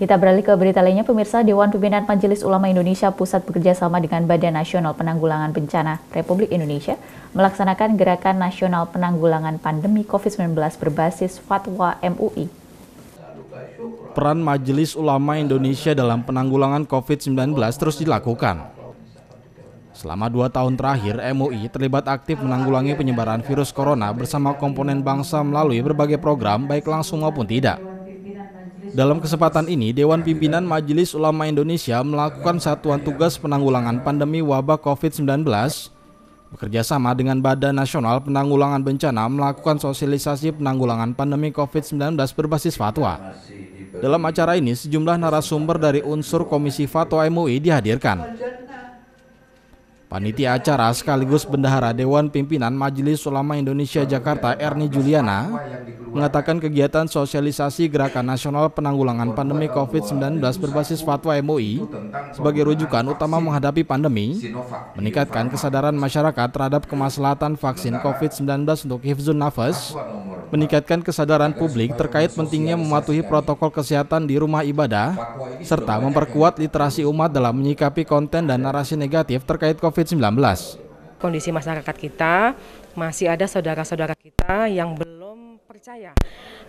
Kita beralih ke berita lainnya, pemirsa Dewan Pimpinan Majelis Ulama Indonesia Pusat bekerjasama dengan Badan Nasional Penanggulangan Bencana Republik Indonesia melaksanakan Gerakan Nasional Penanggulangan Pandemi COVID-19 berbasis fatwa MUI. Peran Majelis Ulama Indonesia dalam penanggulangan COVID-19 terus dilakukan. Selama dua tahun terakhir, MUI terlibat aktif menanggulangi penyebaran virus corona bersama komponen bangsa melalui berbagai program baik langsung maupun tidak. Dalam kesempatan ini, Dewan Pimpinan Majelis Ulama Indonesia melakukan satuan tugas penanggulangan pandemi wabah COVID-19 bekerjasama dengan Badan Nasional Penanggulangan Bencana melakukan sosialisasi penanggulangan pandemi COVID-19 berbasis fatwa. Dalam acara ini, sejumlah narasumber dari unsur Komisi Fatwa MUI dihadirkan. Panitia acara sekaligus bendahara Dewan Pimpinan Majelis Ulama Indonesia Jakarta Erni Juliana mengatakan kegiatan sosialisasi Gerakan Nasional Penanggulangan Pandemi COVID-19 berbasis fatwa MUI sebagai rujukan utama menghadapi pandemi, meningkatkan kesadaran masyarakat terhadap kemaslahatan vaksin COVID-19 untuk hifzun nafas, meningkatkan kesadaran publik terkait pentingnya mematuhi protokol kesehatan di rumah ibadah, serta memperkuat literasi umat dalam menyikapi konten dan narasi negatif terkait COVID-19. COVID-19. Kondisi masyarakat kita masih ada saudara-saudara kita yang belum percaya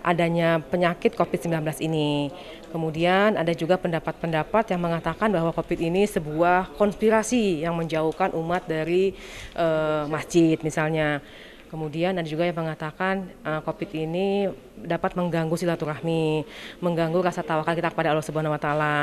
adanya penyakit COVID-19 ini. Kemudian ada juga pendapat-pendapat yang mengatakan bahwa COVID ini sebuah konspirasi yang menjauhkan umat dari uh, masjid misalnya. Kemudian ada juga yang mengatakan uh, COVID ini dapat mengganggu silaturahmi, mengganggu rasa tawakal kita kepada Allah Subhanahu wa taala.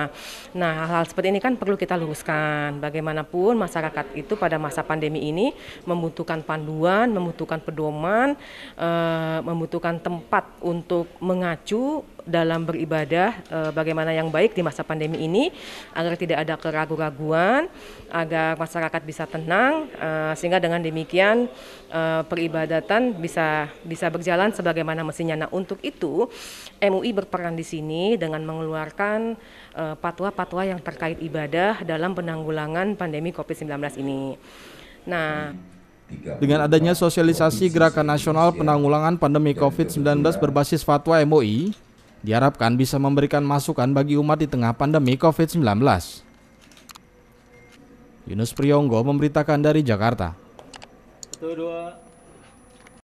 Nah, hal-hal seperti ini kan perlu kita luruskan. Bagaimanapun masyarakat itu pada masa pandemi ini membutuhkan panduan, membutuhkan pedoman, eh, membutuhkan tempat untuk mengacu dalam beribadah eh, bagaimana yang baik di masa pandemi ini agar tidak ada keraguan-raguan, agar masyarakat bisa tenang eh, sehingga dengan demikian peribadatan bisa bisa berjalan sebagaimana mestinya. Nah, untuk untuk itu MUI berperan di sini dengan mengeluarkan eh, patwa-patwa uh, yang terkait ibadah dalam penanggulangan pandemi COVID-19 ini. Nah, dengan adanya sosialisasi Gerakan Nasional Penanggulangan Pandemi COVID-19 berbasis fatwa MUI, diharapkan bisa memberikan masukan bagi umat di tengah pandemi COVID-19. Yunus Priyonggo memberitakan dari Jakarta. Satu, dua.